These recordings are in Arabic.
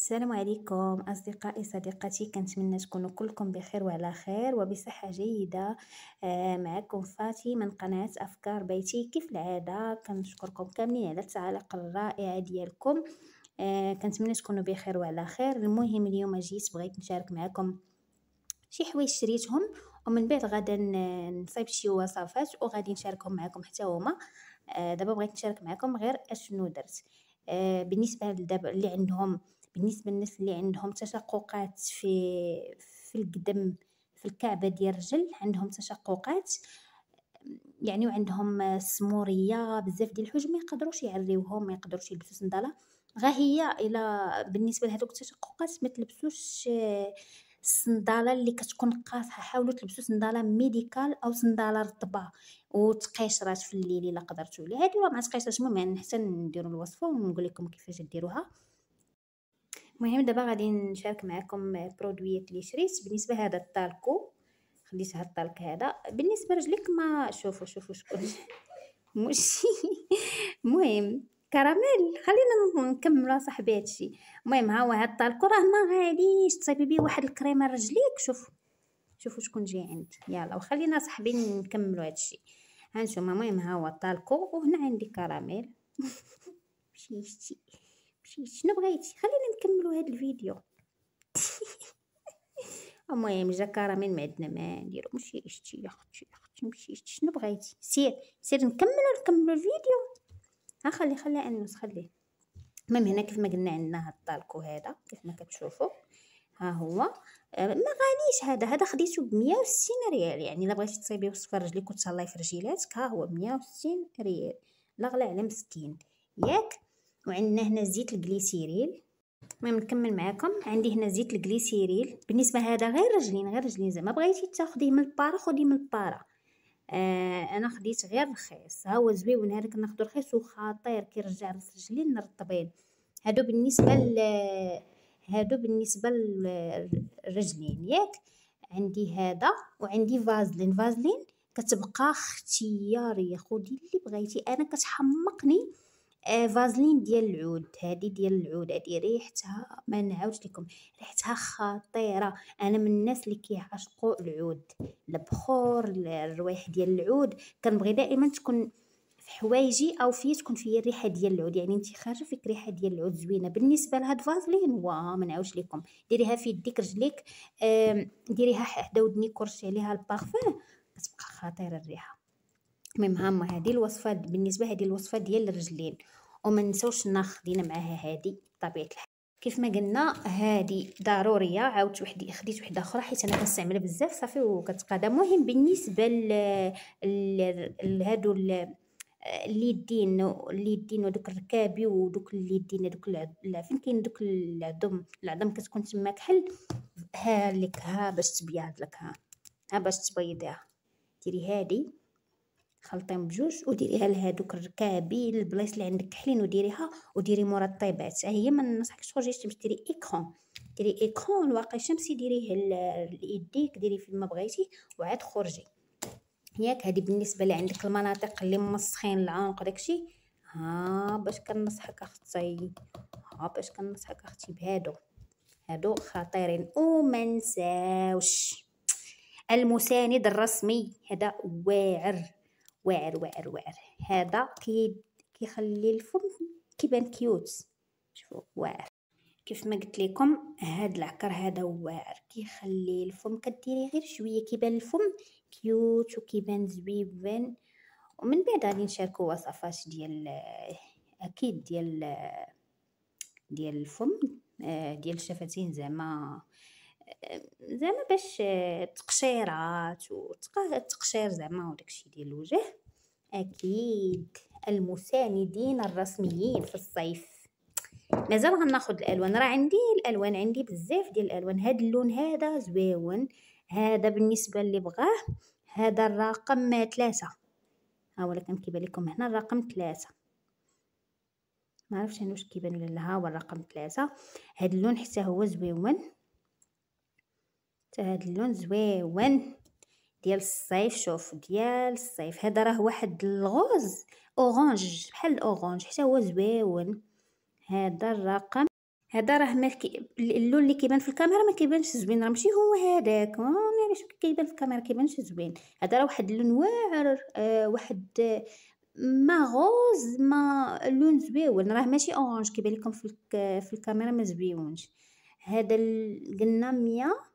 السلام عليكم أصدقائي صديقاتي كنتمنى تكونوا كلكم بخير وعلى خير وبصحة جيدة آه، معكم فاتي من قناة أفكار بيتي كيف العادة كنشكركم كاملين على التعاليق الرائعة ديالكم آه، كنتمنى تكونوا بخير وعلى خير المهم اليوم جيت بغيت نشارك معكم شي حوايج شريتهم ومن بعد غادا نصايب شي وصفات وغادي نشاركهم معكم حتى هما آه، دابا بغيت نشارك معكم غير اشنو درت بالنسبه لدابا اللي عندهم بالنسبه للناس اللي عندهم تشققات في في القدم في الكعبه ديال الرجل عندهم تشققات يعني وعندهم السموريه بزاف ديال الحوايج ما يقدروش يعريوهم ما يقدروش يلبسوا صندله غا هي الى بالنسبه لهذوك التشققات ما تلبسوش الصنداله آه، اللي كتكون قاصحه حاولوا تلبسوا صنداله ميديكال او صنداله رطبه وتقيشرات في الليل الا قدرتوا لهذه هادي راه ما تقيشرات المهم يعني حتى نديروا الوصفه ونقول لكم كيفاش ديروها المهم دابا غادي نشارك معكم البرودويات اللي شريت بالنسبه هذا الطالكو خديت هاد الطالك هذا بالنسبه لرجليك ما شوفوا شوفوا شكون ماشي المهم كراميل خلينا نكمل صاحبي هادشي المهم ها هو هاد الطالكو راه ما غاليش تصايبي بيه واحد الكريمه لرجليك شوف شوفوا شكون جاي عند يلا وخلينا صاحبي نكملوا هادشي هانتوما المهم ها هو الطالكو وهنا عندي كراميل مشيتي مشيتي شنو بغيتي خلينا نكملوا هذا الفيديو المهم جا كرامين ما عندنا ما نديرو مشي اشتي يا اختي يا اختي مشي اشتي شنو بغيتي سير سير نكملوا نكملوا الفيديو ها خلي خلي انا خليه المهم هنا كيف ما قلنا عندنا هاد الطالكو هذا كيف ما كتشوفوا ها هو آه، ما غاليش هذا هذا خديته ب 160 ريال يعني الا بغيتي تصيبي وصفه رجليك وتهلاي في رجيلاتك ها هو ب 160 ريال لا غلا على مسكين ياك وعندنا هنا زيت الجليسيريل المهم نكمل معاكم عندي هنا زيت الجليسيريل بالنسبه هذا غير رجلين غير رجلين زعما بغيتي تاخديه من البارا خديه من البارا آه انا خديت غير رخيص ها هو زويون هذاك ناخذ رخيص وخطير كيرجع رجلين رطبين هادو بالنسبه ل هادو بالنسبه للرجلين ياك عندي هذا وعندي فازلين فازلين كتبقى اختياريه خدي اللي بغيتي انا كتحمقني آه، فازلين ديال العود هذه ديال العود هذه ريحتها ما نعاودش لكم ريحتها خطيره انا من الناس اللي كيعشقوا العود البخور الروايح ديال العود كنبغي دائما تكون في حوايجي او في تكون فيا الريحه ديال العود يعني انت خارجه فيك ريحه ديال العود زوينه بالنسبه لهاد فازلين واه ما نعاودش لكم ديريها في يديك رجليك ديريها حدا ودنيك كرشي عليها البارفان كتبقى خطيره الريحه المهم هما هذه الوصفه بالنسبه هذه الوصفه ديال الرجلين وما نساوش دينا معاها هادي بطبيعه الحال كيف ما قلنا هادي ضروريه عاودت وحدي خديت وحده اخرى حيت انا كنستعملها بزاف صافي وكتقادة مهم بالنسبه ل لهادو اليدين اليدين ودوك الركابي ودوك اليدين دوك فين كاين دوك العظم العظم كتكون تما كحل ها لك ها باش تبيض لك ها ها باش تبيضيها ديري هادي خلطيهم بجوج وديريها لهادوك الركابي البلايص اللي عندك كحلين وديريها وديري مورا الطيبات ها هي ما ننصحكش تخرجي تمشي ديري ايكرون ديري ايكرون واقي شمسي ديريه لايديك ديري في ما بغيتي وعاد خرجي ياك هذه بالنسبه اللي عندك المناطق اللي موسخين العنق داكشي ها باش كنصحك اختي ها باش كنصحك اختي بهادو هادو خطيرين وما نساوش المساند الرسمي هذا واعر واعر واعر واعر هذا كي كيخلي الفم كيبان كيوت شوفوا واعر كيف ما قلت لكم هاد العكر هذا واعر كيخلي الفم كديري غير شويه كيبان الفم كيوت وكيبان زويبان ومن بعد غادي نشاركوا وصفات ديال اكيد ديال ديال الفم آه، ديال الشفتين زعما زعما باش تقشيرات وتقشير زعما وداكشي ديال الوجه اكيد المساندين الرسميين في الصيف مازال غناخذ الالوان راه عندي الالوان عندي بزاف ديال الالوان هذا اللون هذا زويون هذا بالنسبه اللي بغاه هذا الرقم ثلاثة ها هو ولكن كيبان لكم هنا الرقم ثلاثة ما عرفتش انا واش كيبان ولا لا ها هو الرقم ثلاثة هذا اللون حتى هو زويون حتى هاد اللون زويون ديال الصيف شوف ديال الصيف هذا راه واحد الغوز اورانج بحال الاورانج حتى هو زويون هذا الرقم هذا راه ما اللون اللي كيبان في الكاميرا ما كيبانش زوين راه ماشي هو هذاك آه، انا علاش كيبان في الكاميرا كيبانش زوين هذا راه واحد اللون واعر آه واحد ما غوز ما لون زويون راه ماشي اورانج كيبان لكم في, في الكاميرا ما زويونش هذا ال... قلنا 100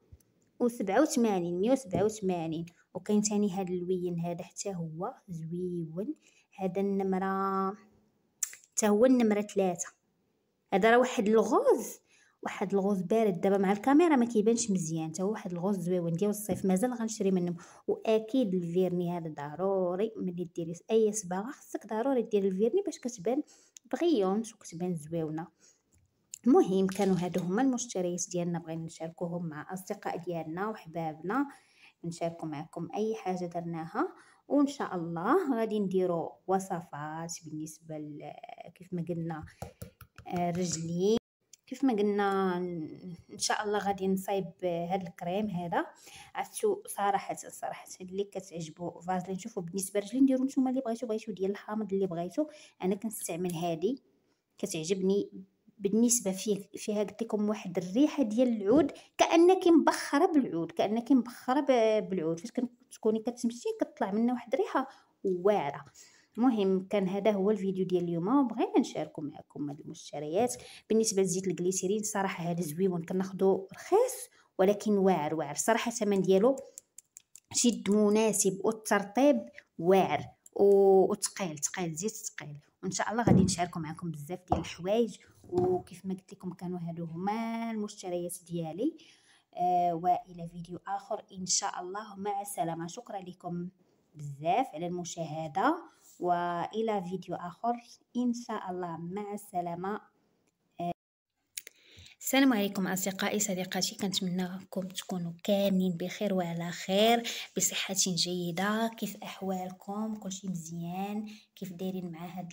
وسبعة وثمانين مية وسبعة وثمانين وكاين تاني هاد اللوين هذا حتى هو زويون هذا النمرة حتى هو النمرة ثلاثة هذا راه واحد الغوز واحد الغوز بارد دابا مع الكاميرا ما كيبانش مزيان حتى هو واحد الغوز زويون ديال الصيف مازال غنشري منهم واكيد الفيرني هذا ضروري ملي ديري اي صباغه خصك ضروري دير الفيرني باش كتبان بغيونت وكتبان زويونه المهم كانوا هادو هما المشتريات ديالنا بغينا نشاركوهم مع اصدقاء ديالنا وحبابنا نشاركو معكم اي حاجه درناها وان شاء الله غادي نديرو وصفات بالنسبه كيف ما قلنا الرجلين آه، كيف ما قلنا ان شاء الله غادي نصايب هاد الكريم هذا عرفتو صراحه صراحه اللي كتعجبو فازلين شوفو بالنسبه للرجلين ديرو نتوما اللي بغيتو بغيتو ديال الحامض اللي بغيتو انا كنستعمل هادي كتعجبني بالنسبه فيه فيها قلت لكم واحد الريحه ديال العود كانك مبخره بالعود كانك مبخره بالعود فاش كتكوني كتمشي كتطلع منها واحد الريحه واعره المهم كان هذا هو الفيديو ديال اليوم وبغينا نشاركوا معكم هاد المشتريات بالنسبه لزيت الجليسيرين صراحه هذا زويون كناخذو رخيص ولكن واعر واعر صراحه الثمن ديالو شد مناسب والترطيب واعر وتقيل تقيل زيت تقيل وان شاء الله غادي نشاركوا معكم بزاف ديال الحوايج وكيف ما قلت لكم كانوا هادو هما المشتريات ديالي آه والى فيديو اخر ان شاء الله مع السلامه شكرا لكم بزاف على المشاهده والى فيديو اخر ان شاء الله مع السلامه السلام عليكم اصدقائي صديقاتي كنتمناكم تكونوا كاملين بخير وعلى خير بصحه جيده كيف احوالكم كلشي مزيان كيف دايرين مع هاد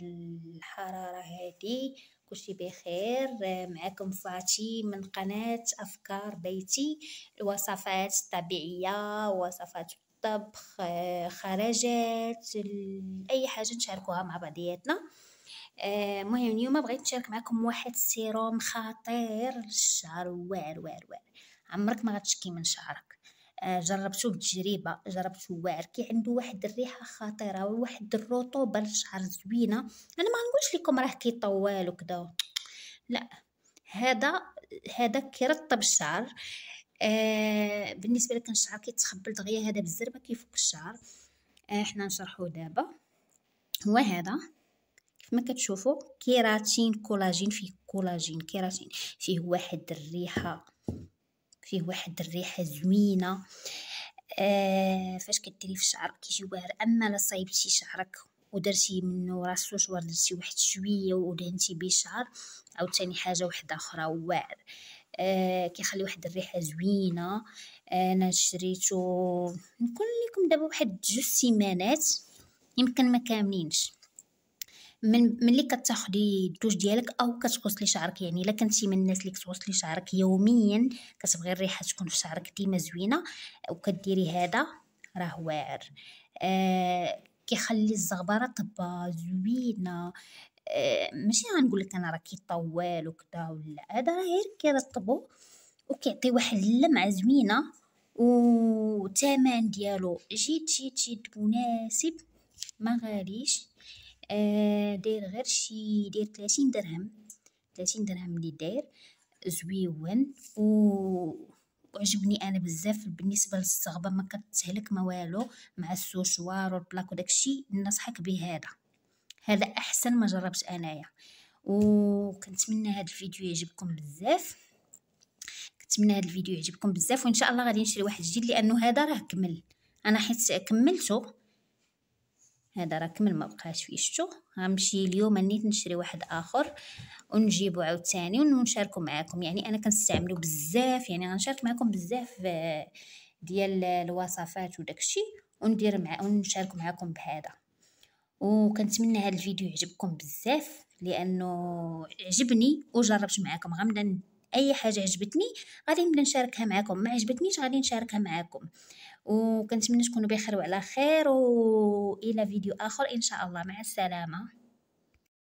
الحراره هادي كلشي بخير معكم فاتي من قناه افكار بيتي الوصفات الطبيعيه وصفات الطبخ خرجات اي حاجه نشاركوها مع بعضياتنا المهم آه، اليوم بغيت نشارك معكم واحد السيروم خطير للشعر واعر واعر واعر عمرك ما غتشكي من شعرك آه، جربته بتجربه جربته واعر كي عنده واحد الريحه خطيره وواحد الرطوبه للشعر زوينه انا ما نقولش لكم راه كيطوال وكذا لا هذا هذا كيرطب الشعر آه بالنسبه لك الشعر كيتخبل دغيا هذا بالزربه كيفك الشعر آه حنا نشرحو دابا هو هذا كما كتشوفوا كيراتين كولاجين فيه كولاجين كيراتين فيه واحد الريحه فيه واحد الريحه زوينه آه فاش كديري في الشعر كيجي واعر اما لا صايبتي شعرك ودرتي منه راسوش درتي واحد شويه ودهنتي بيه الشعر عاوتاني حاجه واحده اخرى واعر آه كيخلي واحد الريحه زوينه آه انا شريتو نقول لكم دابا واحد جوج سيمانات يمكن ما كاملينش من ملي كتاخدي الدوش ديالك او كتغسلي شعرك يعني الا كنتي من الناس اللي كتغسلي شعرك يوميا كتبغي الريحه تكون في شعرك ديما زوينه وكديري هذا راه واعر آه كيخلي الزغبره طبه زوينه آه ماشي غنقول لك انا راه كيطول وكذا ولا هذا راه غير كيرطبو وكيعطي واحد اللمعه زوينه والثمن ديالو جد جد جد مناسب ما غاليش آه، داير غير شي داير تلاتين درهم تلاتين درهم اللي داير زويون و وعجبني انا بزاف بالنسبه للصغبه ما كتهلك ما والو مع السوشوار والبلاك وداكشي نصحك بهذا هذا احسن ما جربت انايا وكنتمنى هذا الفيديو يعجبكم بزاف كنتمنى هذا الفيديو يعجبكم بزاف وان شاء الله غادي نشري واحد جديد لانه هذا راه كمل انا حيت كملته هذا راه كمل ما بقاش فيه شتو غنمشي اليوم نيت نشري واحد اخر ونجيبو عاوتاني ونشاركو معاكم يعني انا كنستعملو بزاف يعني غنشارك معاكم بزاف آه، ديال الوصفات وداكشي وندير مع ونشارك معاكم بهذا وكنتمنى هذا الفيديو يعجبكم بزاف لانه عجبني وجربت معاكم غنبدا اي حاجه عجبتني غادي نبدا نشاركها معاكم ما عجبتنيش غادي نشاركها معاكم وكنتمنى تكونوا بخير وعلى خير والى فيديو اخر ان شاء الله مع السلامه